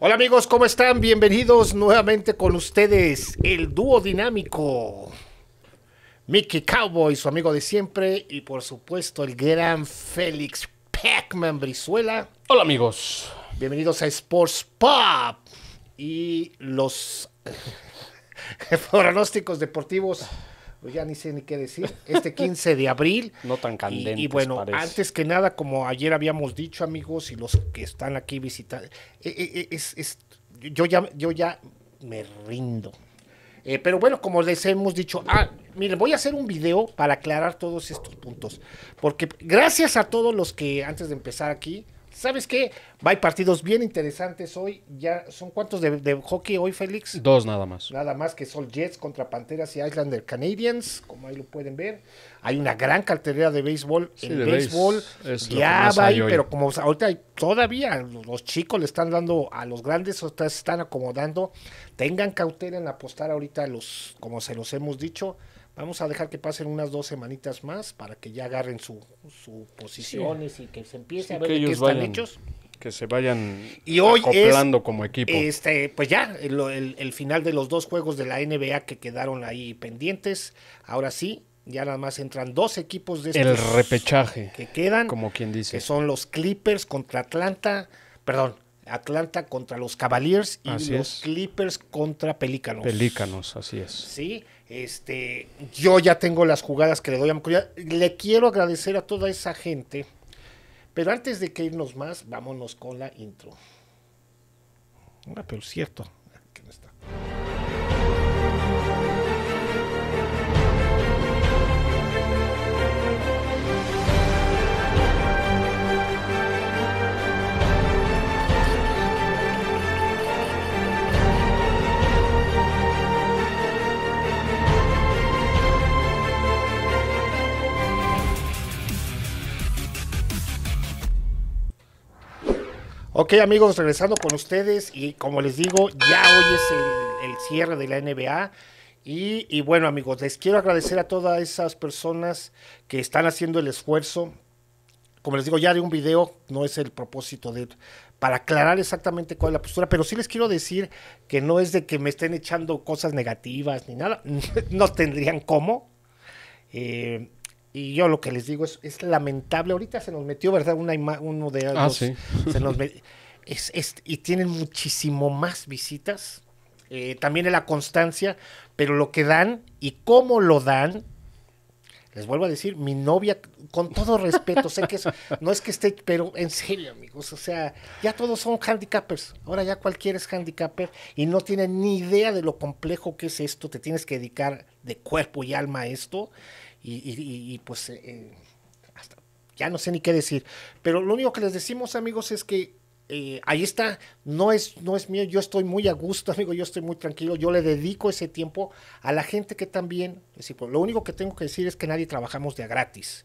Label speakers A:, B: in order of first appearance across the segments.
A: Hola amigos, ¿cómo están? Bienvenidos nuevamente con ustedes, el dúo dinámico. Mickey Cowboy, su amigo de siempre, y por supuesto el gran Félix Pacman Brizuela. Hola amigos. Bienvenidos a Sports Pop y los pronósticos deportivos pues ya ni sé ni qué decir, este 15 de abril. No tan candente. Y, bueno, antes que nada, como ayer habíamos dicho, amigos, y los que están aquí visitando, eh, eh, eh, es, yo, ya, yo ya me rindo. pero bueno, como les hemos dicho, ah, miren, voy a hacer un video para aclarar todos estos puntos. Porque gracias a todos los que antes de empezar aquí, ¿Sabes qué? Hay partidos bien interesantes hoy. Ya ¿Son cuántos de, hockey hoy, Félix? Dos nada más. Nada más que Sol Jets contra Panteras y Islander Canadiens, como ahí lo pueden ver. Hay una gran cartelera de béisbol. Sí, de béisbol ya va ahí, pero como ahorita hay, todavía los chicos le están dando a los grandes, o se están acomodando. Tengan cautela en apostar ahorita los, como se los hemos dicho, Vamos a dejar que pasen unas dos semanitas más para que ya agarren sus su posiciones y que se empiece a ver que, están hechos.
B: Que se vayan y hoy como equipo. Este,
A: pues ya, el, final de los dos juegos de la NBA que quedaron ahí pendientes. Ahora sí, ya nada más entran dos equipos de estos El
B: repechaje.
A: Que quedan. Como quien dice. Que son los Clippers contra Atlanta. Perdón, Atlanta contra los Cavaliers y los Clippers contra Pelícanos.
B: Pelícanos, así es.
A: Sí. Este, yo ya tengo las jugadas que le doy a Le quiero agradecer a toda esa gente. Pero antes de que irnos más, vámonos con la intro. Ah, pero cierto. Ok amigos, regresando con ustedes y como les digo, ya hoy es el, cierre de la NBA. Y, bueno amigos, les quiero agradecer a todas esas personas que están haciendo el esfuerzo. Como les digo, ya de un video, no es el propósito de para aclarar exactamente cuál es la postura, pero sí les quiero decir que no es de que me estén echando cosas negativas ni nada, no tendrían cómo. Eh, y yo lo que les digo es, es lamentable. Ahorita se nos metió, ¿verdad? Una uno de ah, se nos es, es, y tienen muchísimo más visitas. Eh, también en la constancia, pero lo que dan y cómo lo dan, les vuelvo a decir, mi novia, con todo respeto, sé que eso, no es que esté, pero en serio, amigos, o sea, ya todos son handicappers, ahora ya cualquiera es handicapper y no tienen ni idea de lo complejo que es esto, te tienes que dedicar de cuerpo y alma a esto, y, pues eh, eh, ya no sé ni qué decir. Pero lo único que les decimos, amigos, es que eh, ahí está, no es, no es mío, yo estoy muy a gusto, amigo, yo estoy muy tranquilo, yo le dedico ese tiempo a la gente que también, es decir, pues, lo único que tengo que decir es que nadie trabajamos de a gratis.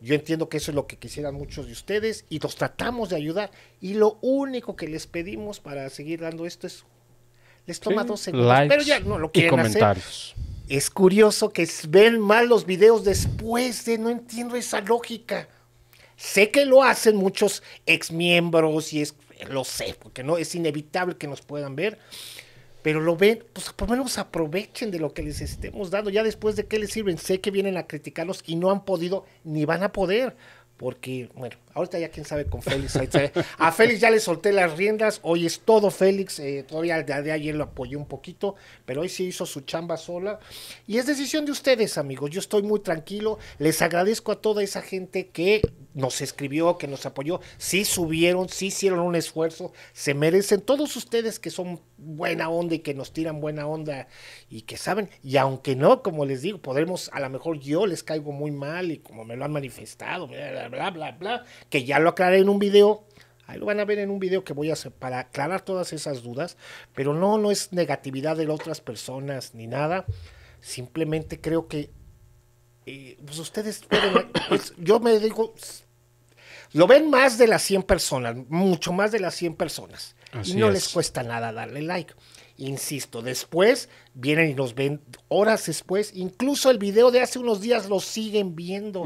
A: Yo entiendo que eso es lo que quisieran muchos de ustedes y los tratamos de ayudar y lo único que les pedimos para seguir dando esto es les toma dos segundos, pero ya no lo quieren comentarios. hacer es curioso que ven mal los videos después de, no entiendo esa lógica. Sé que lo hacen muchos exmiembros y es, lo sé, porque no es inevitable que nos puedan ver, pero lo ven, pues por lo menos aprovechen de lo que les estemos dando. Ya después de qué les sirven, sé que vienen a criticarlos y no han podido ni van a poder, porque, bueno, ahorita ya quién sabe con Félix. A Félix ya le solté las riendas, hoy es todo Félix, eh, todavía de, de, ayer lo apoyé un poquito, pero hoy sí hizo su chamba sola. Y es decisión de ustedes, amigos, yo estoy muy tranquilo, les agradezco a toda esa gente que nos escribió, que nos apoyó, sí subieron, sí hicieron un esfuerzo, se merecen todos ustedes que son buena onda y que nos tiran buena onda y que saben, y aunque no, como les digo, podremos, a lo mejor yo les caigo muy mal y como me lo han manifestado, bla, bla, bla, que ya lo aclaré en un video, Ahí lo van a ver en un video que voy a hacer para aclarar todas esas dudas, pero no, no es negatividad de otras personas ni nada. Simplemente creo que eh, pues ustedes yo me digo, lo ven más de las 100 personas, mucho más de las 100 personas. y no les cuesta nada darle like. Insisto, después vienen y nos ven horas después. Incluso el video de hace unos días lo siguen viendo.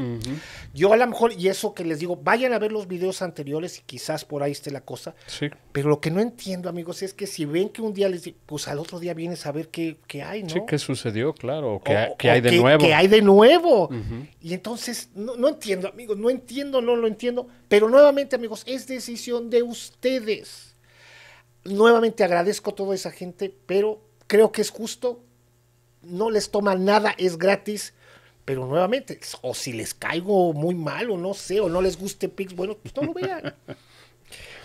A: Yo a lo mejor, y eso que les digo, vayan a ver los videos anteriores y quizás por ahí esté la cosa. Sí. Pero lo que no entiendo, amigos, es que si ven que un día les digo, pues al otro día vienes a ver qué, qué hay, ¿no? Sí,
B: qué sucedió, claro, que, o, hay, hay de nuevo. Que hay de nuevo.
A: Y entonces, no, no entiendo, amigos, no entiendo, no lo entiendo. Pero nuevamente, amigos, es decisión de ustedes nuevamente agradezco a toda esa gente, pero creo que es justo. No les toma nada, es gratis. Pero nuevamente, o si les caigo muy mal, o no sé, o no les guste Pix, bueno, pues no lo vean.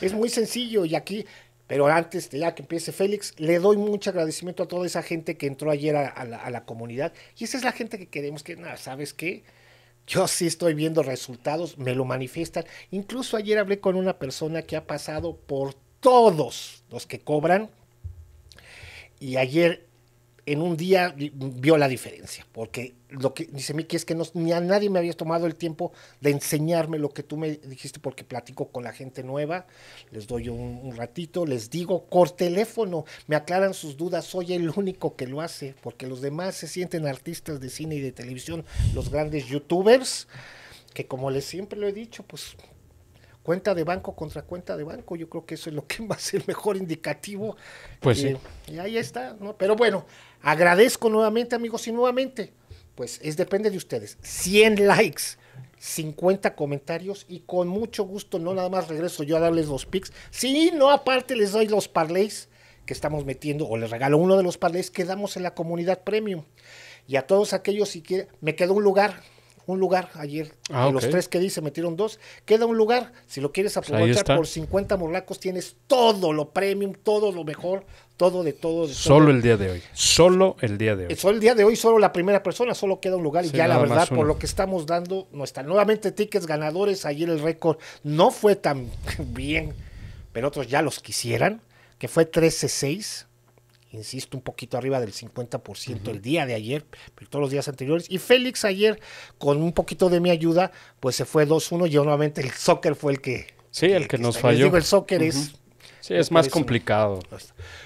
A: es muy sencillo y aquí, pero antes de ya que empiece Félix, le doy mucho agradecimiento a toda esa gente que entró ayer a, la, comunidad. Y esa es la gente que queremos que, nada, ¿sabes qué? Yo sí estoy viendo resultados, me lo manifiestan. Incluso ayer hablé con una persona que ha pasado por todos los que cobran. Y ayer en un día vio la diferencia, porque lo que dice Miki es que no, ni a nadie me había tomado el tiempo de enseñarme lo que tú me dijiste, porque platico con la gente nueva, les doy un, un ratito, les digo por teléfono, me aclaran sus dudas, soy el único que lo hace, porque los demás se sienten artistas de cine y de televisión, los grandes youtubers, que como les siempre lo he dicho, pues cuenta de banco contra cuenta de banco. Yo creo que eso es lo que va a ser mejor indicativo. Pues eh, sí. Y ahí está, ¿no? Pero bueno, agradezco nuevamente, amigos, y nuevamente, pues es depende de ustedes. 100 likes. 50 comentarios y con mucho gusto, no nada más regreso yo a darles los pics, no aparte les doy los parlays que estamos metiendo o les regalo uno de los parlays que damos en la comunidad premium. Y a todos aquellos, si quieren, me quedó un lugar, un lugar ayer. Y ah, los tres que dice metieron dos. Queda un lugar. Si lo quieres pues aprovechar por 50 morlacos, tienes todo lo premium, todo lo mejor, todo de todo. solo el día
B: de hoy. Solo el día de hoy. Eh,
A: solo el día de hoy, solo la primera persona, solo queda un lugar. y ya la verdad, por lo que estamos dando, no están. Nuevamente tickets ganadores. Ayer el récord no fue tan bien, pero otros ya los quisieran, que fue 13-6 insisto, un poquito arriba del 50% el día de ayer, pero todos los días anteriores. Y Félix ayer, con un poquito de mi ayuda, pues se fue 2-1 y nuevamente el soccer fue el que... Sí, el que, nos falló. Digo, el soccer es...
B: Sí, es más complicado.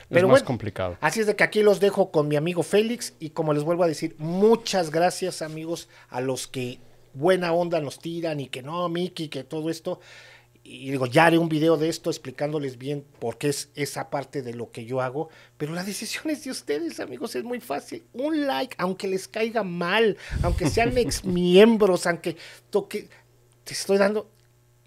B: pero es más complicado.
A: Así es de que aquí los dejo con mi amigo Félix y como les vuelvo a decir, muchas gracias amigos a los que buena onda nos tiran y que no, Miki, que todo esto y digo, ya haré un video de esto explicándoles bien por qué es esa parte de lo que yo hago, pero la decisión es de ustedes, amigos, es muy fácil. Un like, aunque les caiga mal, aunque sean ex miembros, aunque toque, te estoy dando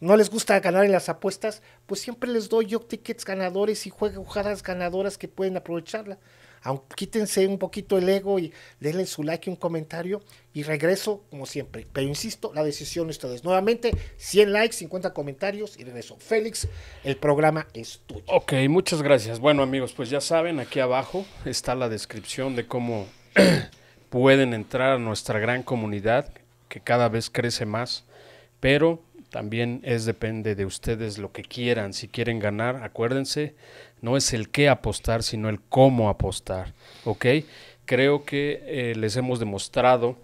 A: no les gusta ganar en las apuestas, pues siempre les doy yo tickets ganadores y jugadas ganadoras que pueden aprovecharla. Aunque quítense un poquito el ego y denle su like y un comentario y regreso como siempre. Pero insisto, la decisión es ustedes. Nuevamente, 100 likes, 50 comentarios y eso, Félix, el programa es tuyo.
B: Ok, muchas gracias. Bueno amigos, pues ya saben, aquí abajo está la descripción de cómo pueden entrar a nuestra gran comunidad que cada vez crece más. Pero también es depende de ustedes lo que quieran. Si quieren ganar, acuérdense, no es el qué apostar, sino el cómo apostar. ¿Ok? Creo que eh, les hemos demostrado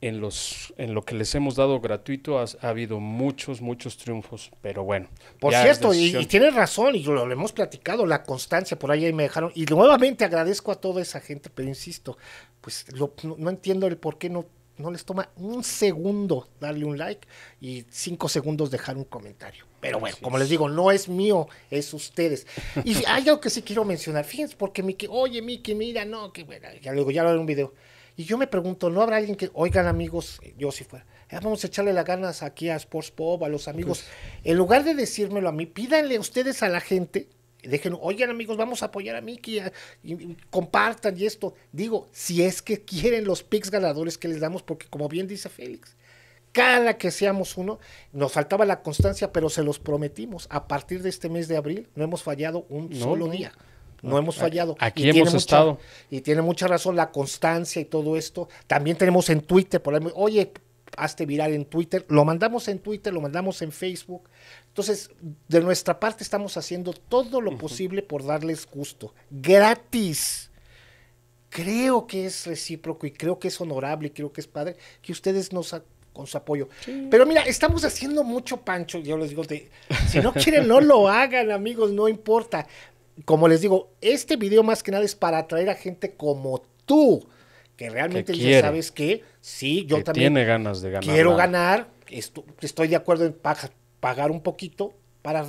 B: en, los, en lo que les hemos dado gratuito ha, habido muchos, muchos triunfos, pero bueno. Por cierto, y, tiene tienes razón, y lo, hemos platicado,
A: la constancia por ahí me dejaron, y nuevamente agradezco a toda esa gente, pero insisto, pues no, entiendo el por qué no no les toma un segundo darle un like y cinco segundos dejar un comentario. Pero bueno, como les digo, no es mío, es ustedes. Y hay algo que sí quiero mencionar, fíjense, porque Miki, oye Miki, mira, no, que bueno, ya luego ya lo haré un video. Y yo me pregunto, ¿no habrá alguien que, oigan amigos, yo si fuera, ah, vamos a echarle las ganas aquí a Sports Pop, a los amigos, pues en lugar de decírmelo a mí, pídanle ustedes a la gente Dejen, oigan amigos, vamos a apoyar a Miki y, compartan y esto. Digo, si es que quieren los picks ganadores que les damos, porque como bien dice Félix, cada que seamos uno, nos faltaba la constancia, pero se los prometimos. A partir de este mes de abril no hemos fallado un solo día. No hemos fallado. Aquí hemos estado. Mucha, y tiene mucha razón la constancia y todo esto. También tenemos en Twitter, por oye, hazte viral en Twitter, lo mandamos en Twitter, lo mandamos en Facebook. Entonces, de nuestra parte estamos haciendo todo lo posible por darles gusto, gratis. Creo que es recíproco y creo que es honorable y creo que es padre que ustedes nos con su apoyo. Pero mira, estamos haciendo mucho pancho, yo les digo, si no quieren no lo hagan, amigos, no importa. Como les digo, este video más que nada es para atraer a gente como tú que realmente que ¿sabes que,
B: Sí, yo también quiero ganar,
A: estoy, de acuerdo en pagar un poquito para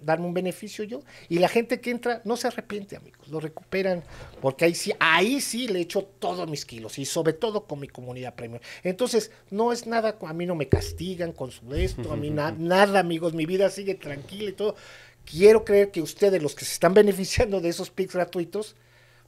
A: darme un beneficio yo. Y la gente que entra no se arrepiente, amigos, lo recuperan, porque ahí sí, ahí sí le echo todos mis kilos y sobre todo con mi comunidad premium. Entonces, no es nada, a mí no me castigan con su esto, a mí nada, amigos, mi vida sigue tranquila y todo. Quiero creer que ustedes, los que se están beneficiando de esos pics gratuitos,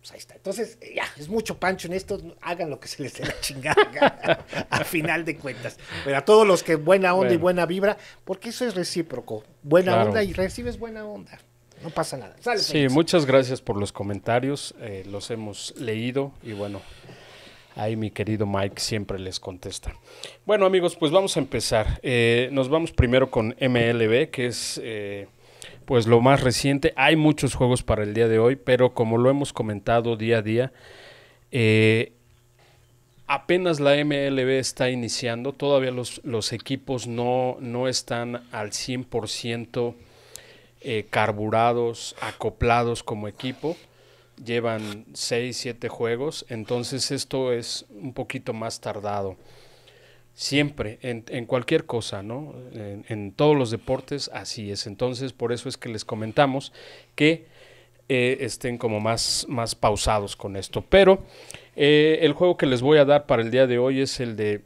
A: pues ahí está. Entonces, eh, ya, es mucho pancho en esto, hagan lo que se les dé la chingada a final de cuentas. Pero a todos los que buena onda y buena vibra, porque eso es recíproco.
B: Buena onda y
A: recibes buena onda. No pasa nada. sí,
B: muchas gracias por los comentarios, eh, los hemos leído y bueno, ahí mi querido Mike siempre les contesta. Bueno amigos, pues vamos a empezar. Eh, nos vamos primero con MLB, que es pues lo más reciente. Hay muchos juegos para el día de hoy, pero como lo hemos comentado día a día, eh, apenas la MLB está iniciando, todavía los, los equipos no, no, están al 100% eh, carburados, acoplados como equipo. Llevan 6, 7 juegos, entonces esto es un poquito más tardado. Siempre, en, cualquier cosa, ¿no? En, todos los deportes, así es. Entonces, por eso es que les comentamos que eh, estén como más, más pausados con esto. Pero eh, el juego que les voy a dar para el día de hoy es el de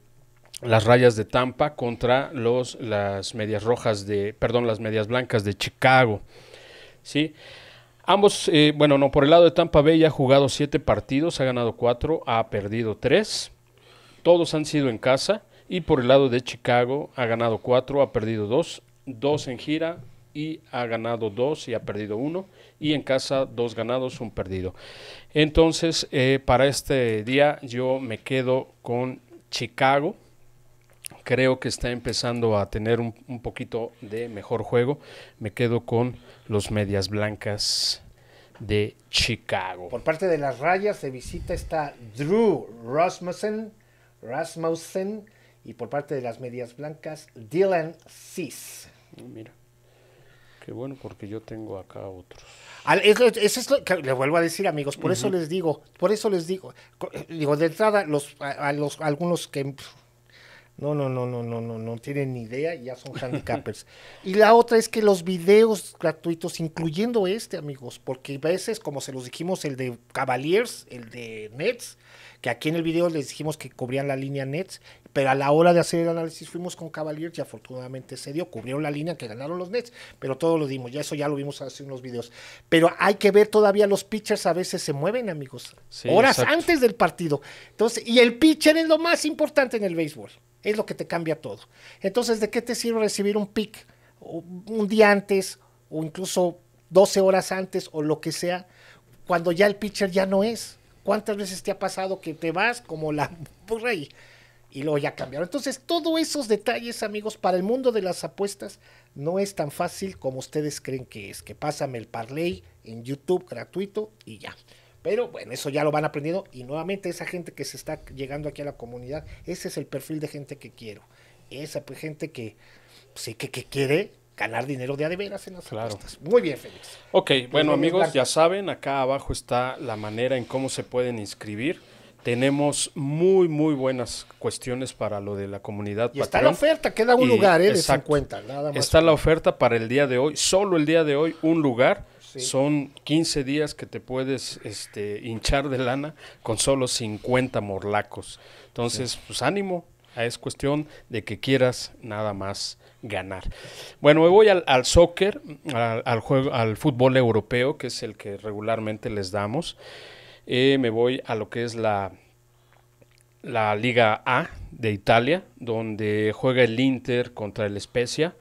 B: las rayas de Tampa contra los, las medias rojas de, perdón, las medias blancas de Chicago. ¿Sí? Ambos, eh, bueno, no, por el lado de Tampa Bay ha jugado siete partidos, ha ganado cuatro, ha perdido tres. Todos han sido en casa. Y por el lado de Chicago, ha ganado cuatro, ha perdido dos, dos en gira y ha ganado dos y ha perdido uno. Y en casa, dos ganados, un perdido. Entonces, eh, para este día yo me quedo con Chicago. Creo que está empezando a tener un, poquito de mejor juego. Me quedo con los medias blancas de Chicago.
A: Por parte de las rayas de visita está Drew Rasmussen, Rasmussen y por parte de las medias blancas, Dylan Cis.
B: Ah, mira. Qué bueno, porque yo tengo acá otros.
A: eso, es lo que le vuelvo a decir, amigos. Por eso les digo, por eso les digo. Digo, de entrada, los, a, los, algunos que no, no, no, no, no, no, no tienen ni idea, ya son handicappers. y la otra es que los videos gratuitos, incluyendo este, amigos, porque a veces, como se los dijimos, el de Cavaliers, el de Nets, que aquí en el video les dijimos que cubrían la línea Nets, pero a la hora de hacer el análisis fuimos con Cavaliers y afortunadamente se dio, cubrieron la línea que ganaron los Nets, pero todo lo dimos, ya eso ya lo vimos hace unos videos. Pero hay que ver todavía los pitchers a veces se mueven, amigos, horas antes del partido. Entonces, y el pitcher es lo más importante en el béisbol. Es lo que te cambia todo. Entonces, ¿de qué te sirve recibir un pick un día antes o incluso 12 horas antes o lo que sea cuando ya el pitcher ya no es? ¿Cuántas veces te ha pasado que te vas como la burra y, y luego ya cambiaron? Entonces, todos esos detalles, amigos, para el mundo de las apuestas no es tan fácil como ustedes creen que es. Que pásame el parlay en YouTube gratuito y ya. Pero bueno, eso ya lo van aprendiendo y nuevamente esa gente que se está llegando aquí a la comunidad, ese es el perfil de gente que quiero. Esa gente que, pues sí, que, quiere ganar dinero de a de veras en las claro. Muy bien, Félix. Ok, bueno amigos, ya
B: saben, acá abajo está la manera en cómo se pueden inscribir. Tenemos muy, muy buenas cuestiones para lo de la comunidad. Y está la oferta, queda un lugar, ¿eh? De cuenta. Está la oferta para el día de hoy, solo el día de hoy, un lugar son 15 días que te puedes este, hinchar de lana con solo 50 morlacos. Entonces, pues ánimo, ah, es cuestión de que quieras nada más ganar. Bueno, me voy al, soccer, al, fútbol europeo, que es el que regularmente les damos. Eh, me voy a lo que es la, la Liga A de Italia, donde juega el Inter contra el Spezia.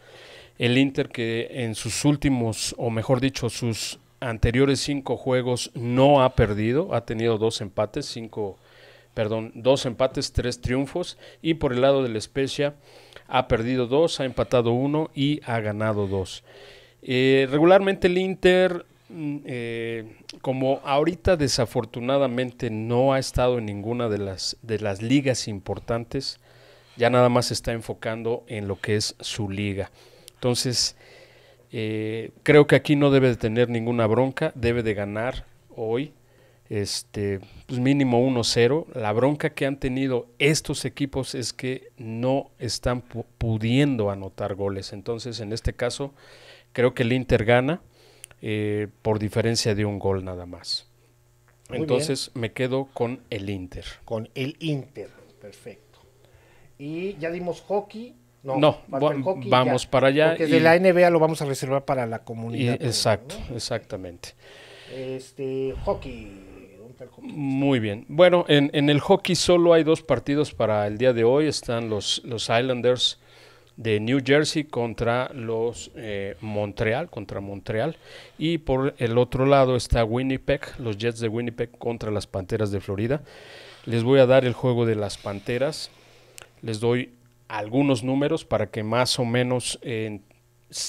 B: El Inter que en sus últimos, o mejor dicho, sus anteriores cinco juegos no ha perdido, ha tenido dos empates, cinco, perdón, dos empates, tres triunfos. Y por el lado de la Especia ha perdido dos, ha empatado uno y ha ganado dos. Eh, regularmente el Inter, mm, eh, como ahorita desafortunadamente no ha estado en ninguna de las, de las ligas importantes, ya nada más se está enfocando en lo que es su liga. Entonces, eh, creo que aquí no debe de tener ninguna bronca, debe de ganar hoy, este, pues mínimo 1-0. La bronca que han tenido estos equipos es que no están pudiendo anotar goles. Entonces, en este caso, creo que el Inter gana eh, por diferencia de un gol nada más. Entonces, me quedo con el Inter. Con el Inter,
A: perfecto. Y ya dimos hockey, no, vamos para allá. Porque de la
B: NBA lo vamos a reservar para la comunidad. exacto, exactamente.
A: Este, hockey.
B: Muy bien. Bueno, en, el hockey solo hay dos partidos para el día de hoy. Están los, los Islanders de New Jersey contra los eh, Montreal, contra Montreal. Y por el otro lado está Winnipeg, los Jets de Winnipeg contra las Panteras de Florida. Les voy a dar el juego de las Panteras. Les doy algunos números para que más o menos eh,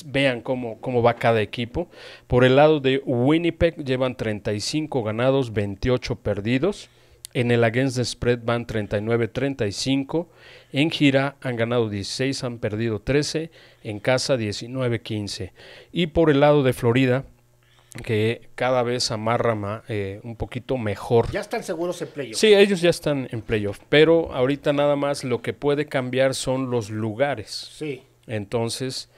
B: vean cómo, cómo va cada equipo. Por el lado de Winnipeg llevan 35 ganados, 28 perdidos. En el Against the Spread van 39-35. En gira han ganado 16, han perdido 13. En casa 19-15. Y por el lado de Florida, que cada vez amarra eh, un poquito mejor. Ya
A: están seguros en playoff. Sí, ellos
B: ya están en playoff, pero ahorita nada más lo que puede cambiar son los lugares. Sí. Entonces,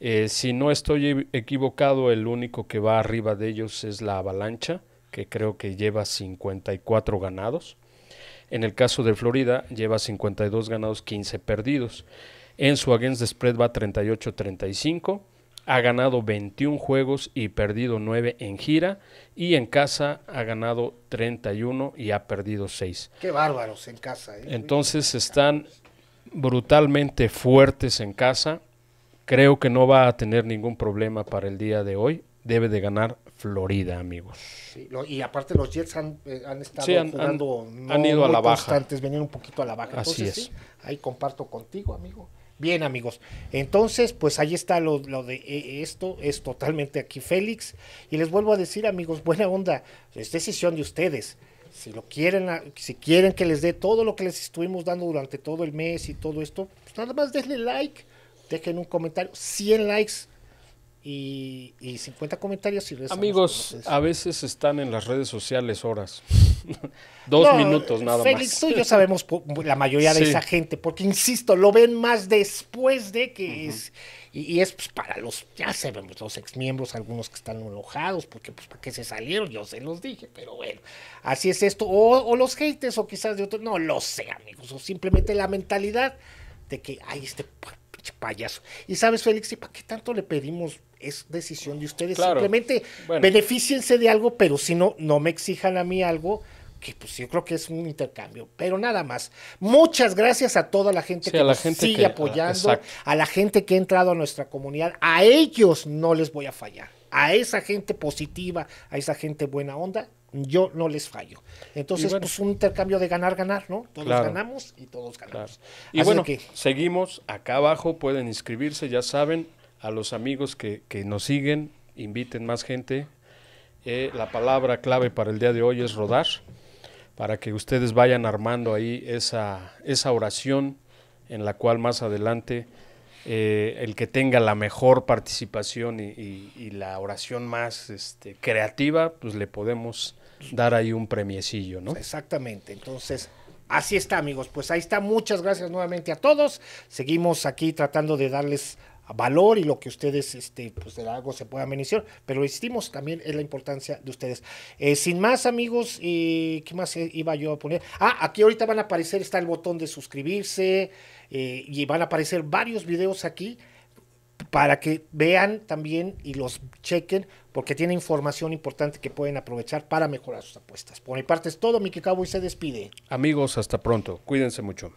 B: eh, si no estoy equivocado, el único que va arriba de ellos es la Avalancha, que creo que lleva 54 ganados. En el caso de Florida, lleva 52 ganados, 15 perdidos. En su against the spread va 38-35 ha ganado 21 juegos y perdido 9 en gira. Y en casa ha ganado 31 y ha perdido 6.
A: Qué bárbaros en casa. ¿eh?
B: Entonces están brutalmente fuertes en casa. Creo que no va a tener ningún problema para el día de hoy. Debe de ganar Florida, amigos.
A: y aparte los Jets han, eh, han estado jugando ido muy a la baja. Venían un poquito a la baja. Así es. ahí comparto contigo, amigo. Bien, amigos. Entonces, pues ahí está lo, de eh, esto. Es totalmente aquí Félix. Y les vuelvo a decir, amigos, buena onda. Es decisión de ustedes. Si lo quieren, si quieren que les dé todo lo que les estuvimos dando durante todo el mes y todo esto, pues, nada más denle like, dejen un comentario. 100 likes y, 50 comentarios y Amigos, a
B: veces están en las redes sociales horas. Dos minutos nada más. Félix, tú sabemos
A: la mayoría de esa gente, porque insisto, lo ven más después de que es. Y, es pues, para los, ya sabemos, los exmiembros, algunos que están enojados, porque pues para qué se salieron, yo se los dije, pero bueno, así es esto. O, los haters, o quizás de otros, no lo sé, amigos, o simplemente la mentalidad de que, ay, este payaso. Y sabes, Félix, ¿y para qué tanto le pedimos? Es decisión de ustedes. Simplemente beneficiense de algo, pero si no, no me exijan a mí algo que pues yo creo que es un intercambio, pero nada más. Muchas gracias a toda la gente que nos sigue apoyando, a la gente que ha entrado a nuestra comunidad, a ellos no les voy a fallar, a esa gente positiva, a esa gente buena onda, yo no les fallo. Entonces, pues un intercambio de ganar-ganar, ¿no? Todos ganamos y todos ganamos. Y bueno, que...
B: seguimos acá abajo, pueden inscribirse, ya saben, a los amigos que, nos siguen, inviten más gente. Eh, la palabra clave para el día de hoy es rodar, para que ustedes vayan armando ahí esa, esa oración en la cual más adelante eh, el que tenga la mejor participación y, la oración más este, creativa, pues le podemos dar ahí un premiecillo, ¿no? Exactamente. Entonces, así
A: está, amigos. Pues ahí está. Muchas gracias nuevamente a todos. Seguimos aquí tratando de darles valor y lo que ustedes, este, pues de algo se puedan beneficiar, pero insistimos, también es la importancia de ustedes. Eh, sin más, amigos, eh, ¿qué más iba yo a poner? Ah, aquí ahorita van a aparecer, está el botón de suscribirse eh, y van a aparecer varios videos aquí para que vean también y los chequen, porque tiene información importante que pueden aprovechar para mejorar sus apuestas. Por mi parte es todo, que Cabo, y se despide.
B: Amigos, hasta pronto. Cuídense mucho.